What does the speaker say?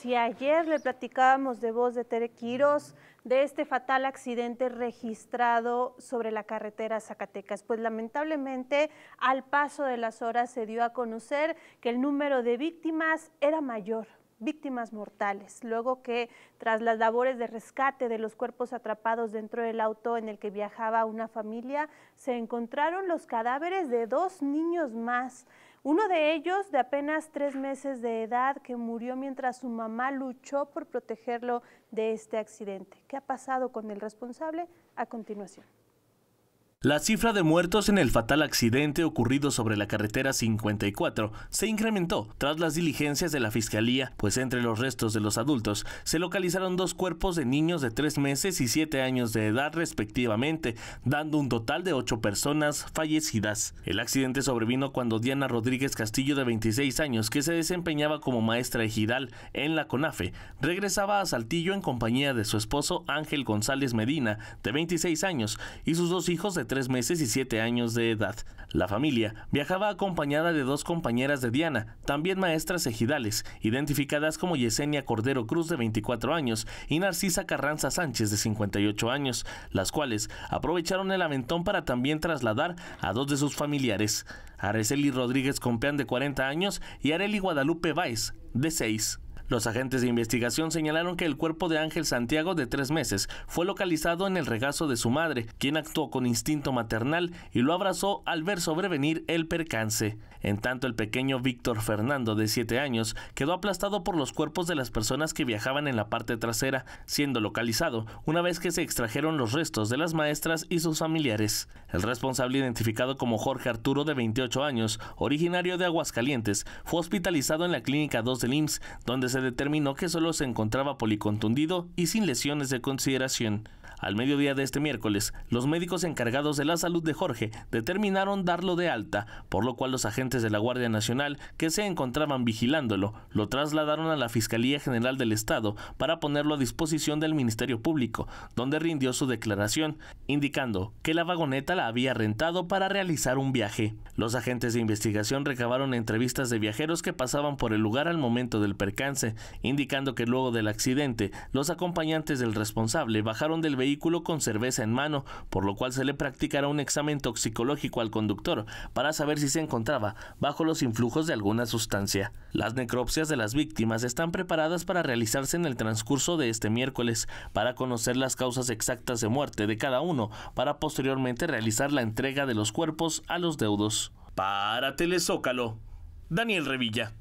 Si ayer le platicábamos de voz de Tere Quiros, de este fatal accidente registrado sobre la carretera Zacatecas. Pues lamentablemente al paso de las horas se dio a conocer que el número de víctimas era mayor víctimas mortales, luego que tras las labores de rescate de los cuerpos atrapados dentro del auto en el que viajaba una familia, se encontraron los cadáveres de dos niños más. Uno de ellos, de apenas tres meses de edad, que murió mientras su mamá luchó por protegerlo de este accidente. ¿Qué ha pasado con el responsable? A continuación. La cifra de muertos en el fatal accidente ocurrido sobre la carretera 54 se incrementó tras las diligencias de la fiscalía, pues entre los restos de los adultos se localizaron dos cuerpos de niños de 3 meses y 7 años de edad respectivamente, dando un total de 8 personas fallecidas. El accidente sobrevino cuando Diana Rodríguez Castillo de 26 años, que se desempeñaba como maestra ejidal en la CONAFE, regresaba a Saltillo en compañía de su esposo Ángel González Medina, de 26 años, y sus dos hijos de tres meses y siete años de edad. La familia viajaba acompañada de dos compañeras de Diana, también maestras ejidales, identificadas como Yesenia Cordero Cruz de 24 años y Narcisa Carranza Sánchez de 58 años, las cuales aprovecharon el aventón para también trasladar a dos de sus familiares, Areceli Rodríguez Compeán de 40 años y Areli Guadalupe Báez de 6. Los agentes de investigación señalaron que el cuerpo de Ángel Santiago de tres meses fue localizado en el regazo de su madre, quien actuó con instinto maternal y lo abrazó al ver sobrevenir el percance. En tanto, el pequeño Víctor Fernando, de 7 años, quedó aplastado por los cuerpos de las personas que viajaban en la parte trasera, siendo localizado una vez que se extrajeron los restos de las maestras y sus familiares. El responsable, identificado como Jorge Arturo, de 28 años, originario de Aguascalientes, fue hospitalizado en la Clínica 2 del IMSS, donde se determinó que solo se encontraba policontundido y sin lesiones de consideración. Al mediodía de este miércoles, los médicos encargados de la salud de Jorge determinaron darlo de alta, por lo cual los agentes de la Guardia Nacional que se encontraban vigilándolo lo trasladaron a la Fiscalía General del Estado para ponerlo a disposición del Ministerio Público, donde rindió su declaración, indicando que la vagoneta la había rentado para realizar un viaje. Los agentes de investigación recabaron entrevistas de viajeros que pasaban por el lugar al momento del percance, indicando que luego del accidente, los acompañantes del responsable bajaron del vehículo con cerveza en mano, por lo cual se le practicará un examen toxicológico al conductor para saber si se encontraba bajo los influjos de alguna sustancia. Las necropsias de las víctimas están preparadas para realizarse en el transcurso de este miércoles para conocer las causas exactas de muerte de cada uno para posteriormente realizar la entrega de los cuerpos a los deudos. Para Telezócalo, Daniel Revilla.